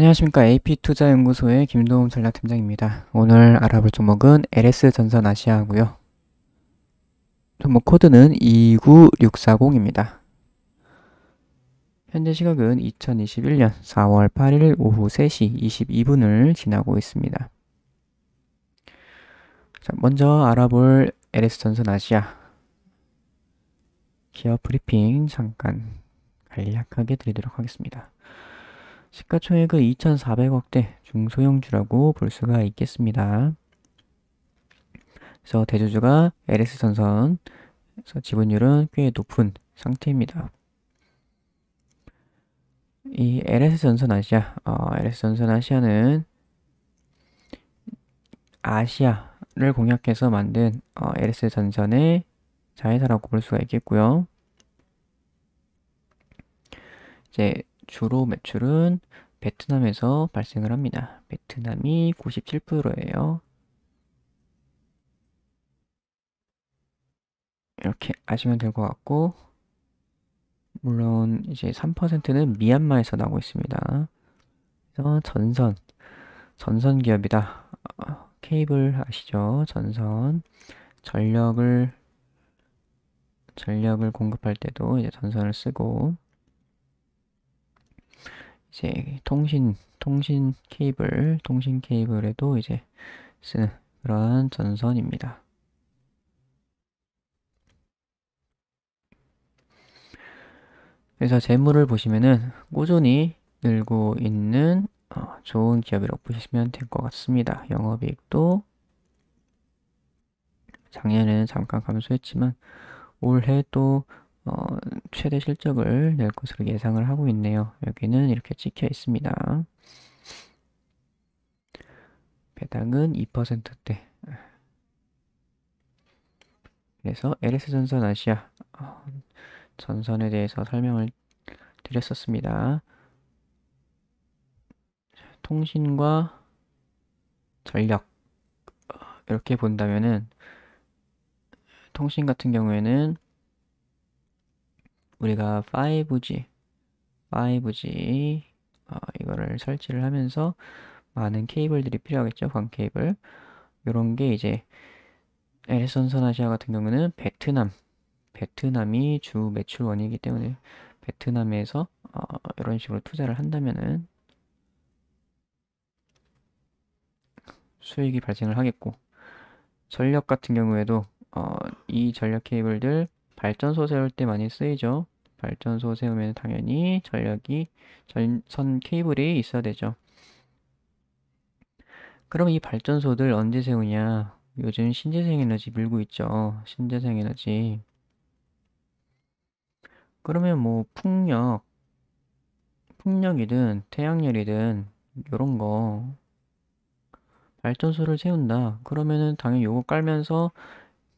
안녕하십니까. AP투자연구소의 김도훈 전략팀장입니다. 오늘 알아볼 종목은 LS 전선 아시아고요. 종목 코드는 29640입니다. 현재 시각은 2021년 4월 8일 오후 3시 22분을 지나고 있습니다. 자, 먼저 알아볼 LS 전선 아시아 기업 브리핑 잠깐 간략하게 드리도록 하겠습니다. 시가총액은 2,400억대 중소형주라고 볼 수가 있겠습니다. 그래서 대주주가 LS 선선, 그래서 지분율은 꽤 높은 상태입니다. 이 LS 전선 아시아, 어, LS 전선 아시아는 아시아를 공략해서 만든 어, LS 전선의 자회사라고 볼 수가 있겠고요. 이제 주로 매출은 베트남에서 발생을 합니다. 베트남이 97%예요. 이렇게 아시면 될 것 같고 물론 이제 3%는 미얀마에서 나오고 있습니다. 그래서 전선, 전선 기업이다. 어, 케이블 아시죠? 전선, 전력을 전력을 공급할 때도 이제 전선을 쓰고 이제 통신, 통신 케이블, 통신 케이블에도 이제 쓰는 그런 전선입니다. 그래서 재물을 보시면은 꾸준히 늘고 있는 어, 좋은 기업이라고 보시면 될 것 같습니다. 영업이익도 작년에는 잠깐 감소했지만 올해 또 어, 최대 실적을 낼 것으로 예상을 하고 있네요. 여기는 이렇게 찍혀 있습니다. 배당은 2%대. 그래서 LS전선 아시아 어, 전선에 대해서 설명을 드렸었습니다. 통신과 전력 어, 이렇게 본다면 통신 같은 경우에는 우리가 5G, 5G 어, 이거를 설치를 하면서 많은 케이블들이 필요하겠죠. 광 케이블. 이런 게 이제 에르선 선아시아 같은 경우는 베트남, 베트남이 주 매출원이기 때문에 베트남에서 어, 이런 식으로 투자를 한다면은 수익이 발생을 하겠고 전력 같은 경우에도 어, 이 전력 케이블들 발전소 세울 때 많이 쓰이죠. 발전소 세우면 당연히 전력이 전선 케이블이 있어야 되죠. 그럼 이 발전소들 언제 세우냐? 요즘 신재생 에너지 밀고 있죠. 신재생 에너지. 그러면 뭐 풍력, 풍력이든 태양열이든 요런거 발전소를 세운다. 그러면은 당연히 요거 깔면서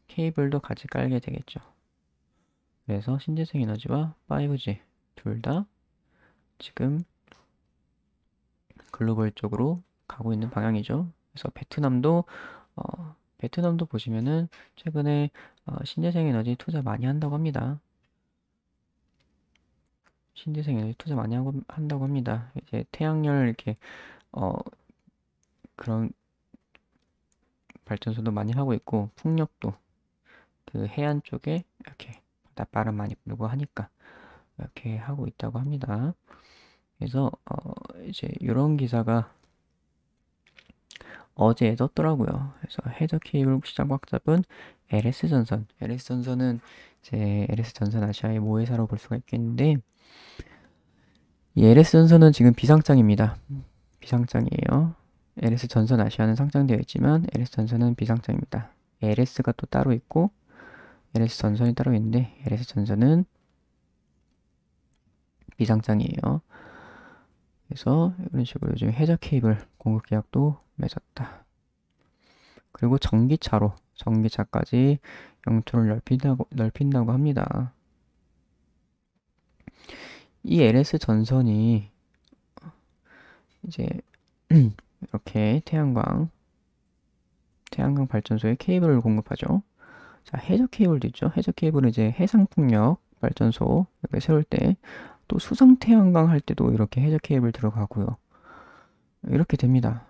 케이블도 같이 깔게 되겠죠. 그래서 신재생 에너지와 5G 둘 다 지금 글로벌 쪽으로 가고 있는 방향이죠. 그래서 베트남도 어, 베트남도 보시면은 최근에 어, 신재생 에너지 투자 많이 한다고 합니다. 신재생 에너지 투자 많이 하고, 한다고 합니다. 이제 태양열 이렇게 어, 그런 발전소도 많이 하고 있고 풍력도 그 해안 쪽에 이렇게 나빠름 많이 부르고 하니까 이렇게 하고 있다고 합니다. 그래서 어 이제 이런 기사가 어제 떴더라고요. 그래서 헤더 케이블 시장 확잡은 LS 전선. LS 전선은 제 LS 전선 아시아의 모회사로 볼 수가 있겠는데 이 LS 전선은 지금 비상장입니다. 비상장이에요. LS 전선 아시아는 상장되어 있지만 LS 전선은 비상장입니다. LS가 또 따로 있고 LS 전선이 따로 있는데 LS 전선은 비상장이에요. 그래서 이런 식으로 요즘 해저 케이블 공급 계약도 맺었다. 그리고 전기차로 전기차까지 영토를 넓힌다고, 넓힌다고 합니다. 이 LS 전선이 이제 이렇게 태양광 태양광 발전소에 케이블을 공급하죠. 자, 해저 케이블도 있죠. 해저 케이블은 이제 해상풍력 발전소 이렇게 세울 때 또 수상 태양광 할 때도 이렇게 해저 케이블 들어가고요. 이렇게 됩니다.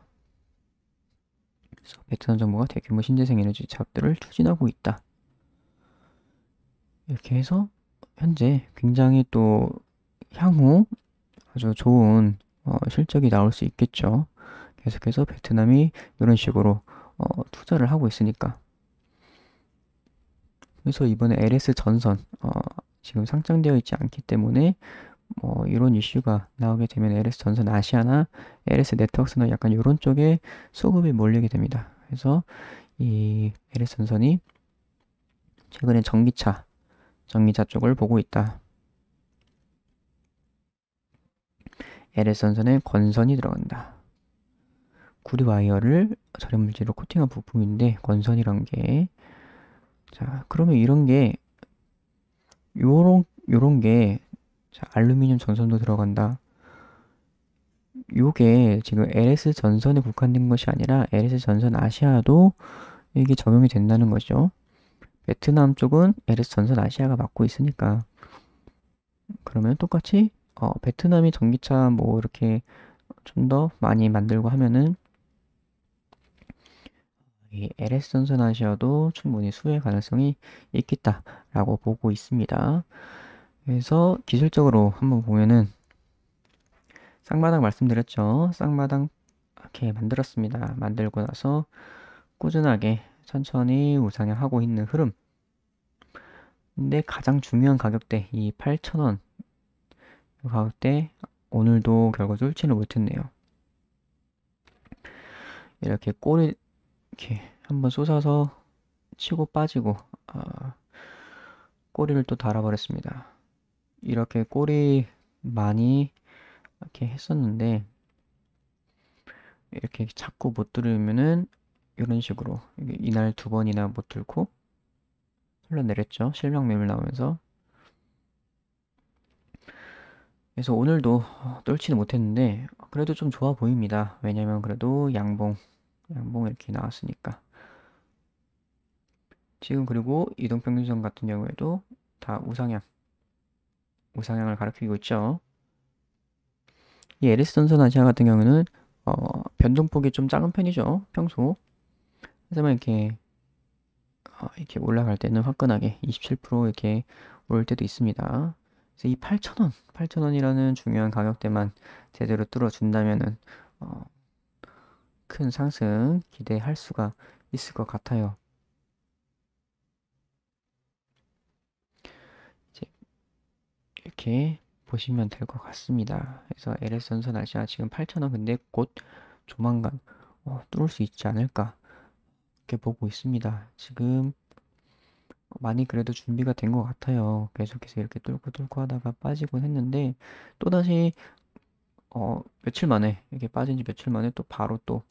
그래서 베트남 정부가 대규모 신재생 에너지 사업들을 추진하고 있다. 이렇게 해서 현재 굉장히 또 향후 아주 좋은 어, 실적이 나올 수 있겠죠. 계속해서 베트남이 이런 식으로 어, 투자를 하고 있으니까 그래서 이번에 LS 전선 어, 지금 상장되어 있지 않기 때문에 뭐 이런 이슈가 나오게 되면 LS 전선 아시아나 LS 네트워크나 약간 이런 쪽에 수급이 몰리게 됩니다. 그래서 이 LS 전선이 최근에 전기차, 전기차 쪽을 보고 있다. LS 전선에 건선이 들어간다. 구리 와이어를 저렴물질로 코팅한 부품인데 건선이란 게 자, 그러면 이런 게 요런 요런 게 자, 알루미늄 전선도 들어간다. 요게 지금 LS 전선에 국한된 것이 아니라 LS 전선 아시아도 이게 적용이 된다는 거죠. 베트남 쪽은 LS 전선 아시아가 맡고 있으니까 그러면 똑같이 어, 베트남이 전기차 뭐 이렇게 좀 더 많이 만들고 하면은 이 LS 선순환시어도 충분히 수혜 가능성이 있겠다라고 보고 있습니다. 그래서 기술적으로 한번 보면은 쌍마당 말씀드렸죠. 쌍마당 이렇게 만들었습니다. 만들고 나서 꾸준하게 천천히 우상향하고 있는 흐름. 근데 가장 중요한 가격대 이 8,000원 가격대 오늘도 결과 뚫지는 못했네요. 이렇게 꼬리 이렇게 한번 쏟아서 치고 빠지고 아, 꼬리를 또 달아버렸습니다. 이렇게 꼬리 많이 이렇게 했었는데 이렇게 자꾸 못 들으면은 이런 식으로 이날 두 번이나 못 들고 흘러내렸죠. 실명 매물 나오면서 그래서 오늘도 떨지는 어, 못했는데 그래도 좀 좋아 보입니다. 왜냐면 그래도 양봉 양봉 이렇게 나왔으니까 지금 그리고 이동평균선 같은 경우에도 다 우상향 우상향을 가리키고 있죠 이에리스선 아시아 같은 경우는 어, 변동폭이 좀 작은 편이죠 평소 하지만 이렇게 어, 이렇게 올라갈 때는 화끈하게 27% 이렇게 올 때도 있습니다 그래서 이 8,000원 8,000원이라는 중요한 가격대만 제대로 뚫어준다면은 어, 큰 상승 기대할 수가 있을 것 같아요. 이제 이렇게 보시면 될 것 같습니다. 그래서 LS 선선 아시가 지금 8,000원 근데 곧 조만간 어, 뚫을 수 있지 않을까 이렇게 보고 있습니다. 지금 많이 그래도 준비가 된 것 같아요. 계속해서 이렇게 뚫고 뚫고 하다가 빠지곤 했는데 또다시 어, 며칠 만에 이렇게 빠진 지 며칠 만에 또 바로 또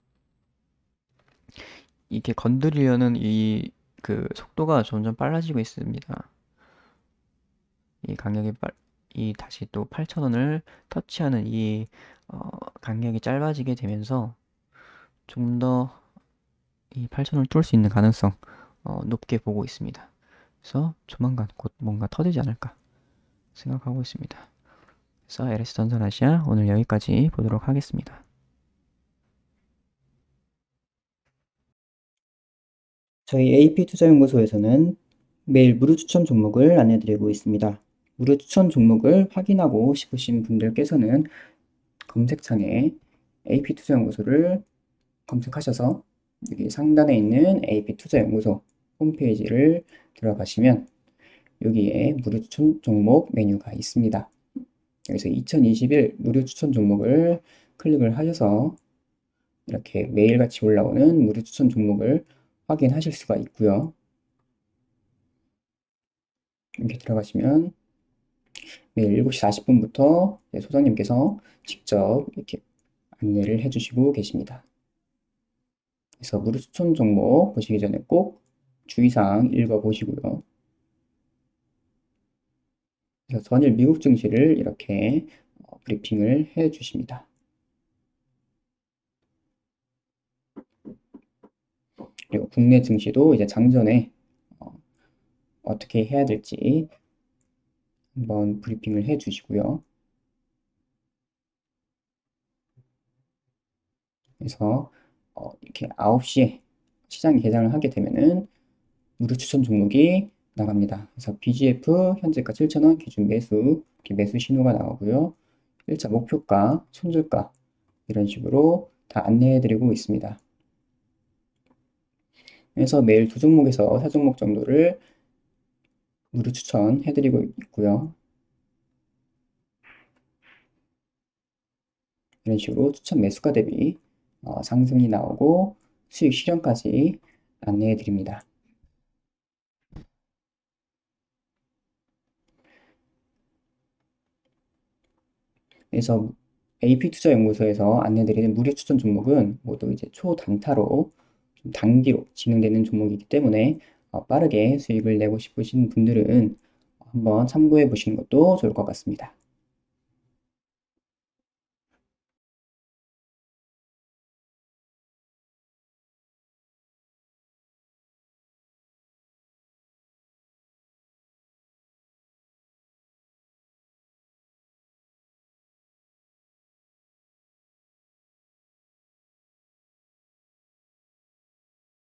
이렇게 건드리려는 이 그 속도가 점점 빨라지고 있습니다. 이 간격이 빨, 이 다시 또 8,000원을 터치하는 이 어, 간격이 짧아지게 되면서 좀 더 이 8,000원을 뚫을 수 있는 가능성 어, 높게 보고 있습니다. 그래서 조만간 곧 뭔가 터지지 않을까 생각하고 있습니다. 그래서 LS 전 아시아 오늘 여기까지 보도록 하겠습니다. 저희 AP투자연구소에서는 매일 무료 추천 종목을 안내드리고 있습니다. 무료 추천 종목을 확인하고 싶으신 분들께서는 검색창에 AP투자연구소를 검색하셔서 여기 상단에 있는 AP투자연구소 홈페이지를 들어가시면 여기에 무료 추천 종목 메뉴가 있습니다. 여기서 2021 무료 추천 종목을 클릭을 하셔서 이렇게 매일같이 올라오는 무료 추천 종목을 확인하실 수가 있고요. 이렇게 들어가시면 매일 7시 40분부터 소장님께서 직접 이렇게 안내를 해주시고 계십니다. 그래서 무료 추천 종목 보시기 전에 꼭 주의사항 읽어보시고요. 그래서 전일 미국 증시를 이렇게 어, 브리핑을 해주십니다. 그리고 국내 증시도 이제 장전에 어, 어떻게 해야 될지 한번 브리핑을 해 주시고요. 그래서 어, 이렇게 9시에 시장 개장을 하게 되면은 무료 추천 종목이 나갑니다. 그래서 BGF 현재가 7,000원 기준 매수 이렇게 매수 신호가 나오고요. 1차 목표가, 손절가 이런 식으로 다 안내해 드리고 있습니다. 그래서 매일 두 종목에서 세 종목 정도를 무료 추천해드리고 있고요. 이런 식으로 추천 매수가 대비 어, 상승이 나오고 수익 실현까지 안내해 드립니다. 그래서 AP투자연구소에서 안내드리는 무료 추천 종목은 모두 이제 초단타로 좀 단기로 진행되는 종목이기 때문에 어, 빠르게 수익을 내고 싶으신 분들은 한번 참고해 보시는 것도 좋을 것 같습니다.